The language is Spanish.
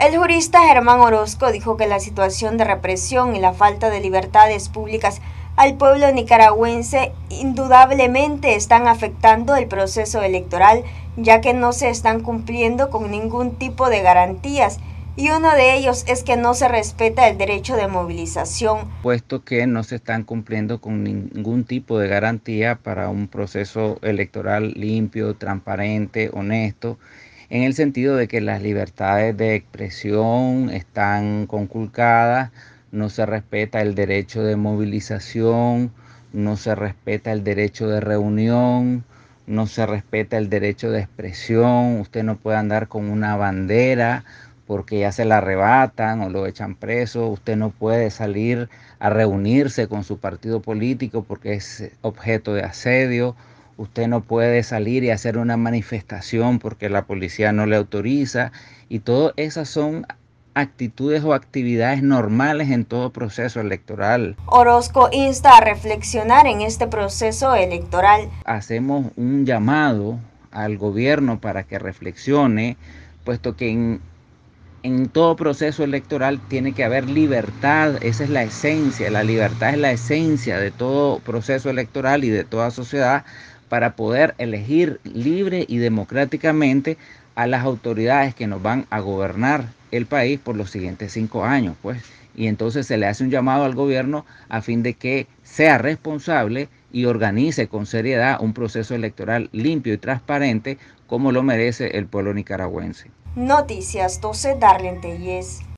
El jurista Germán Orozco dijo que la situación de represión y la falta de libertades públicas al pueblo nicaragüense indudablemente están afectando el proceso electoral, ya que no se están cumpliendo con ningún tipo de garantías y uno de ellos es que no se respeta el derecho de movilización. Puesto que no se están cumpliendo con ningún tipo de garantía para un proceso electoral limpio, transparente, honesto en el sentido de que las libertades de expresión están conculcadas, no se respeta el derecho de movilización, no se respeta el derecho de reunión, no se respeta el derecho de expresión, usted no puede andar con una bandera porque ya se la arrebatan o lo echan preso, usted no puede salir a reunirse con su partido político porque es objeto de asedio, usted no puede salir y hacer una manifestación porque la policía no le autoriza y todas esas son actitudes o actividades normales en todo proceso electoral. Orozco insta a reflexionar en este proceso electoral. Hacemos un llamado al gobierno para que reflexione, puesto que en, todo proceso electoral tiene que haber libertad, esa es la esencia, la libertad es la esencia de todo proceso electoral y de toda sociedad, para poder elegir libre y democráticamente a las autoridades que nos van a gobernar el país por los siguientes cinco años, pues. Y entonces se le hace un llamado al gobierno a fin de que sea responsable y organice con seriedad un proceso electoral limpio y transparente como lo merece el pueblo nicaragüense. Noticias 12 Darlene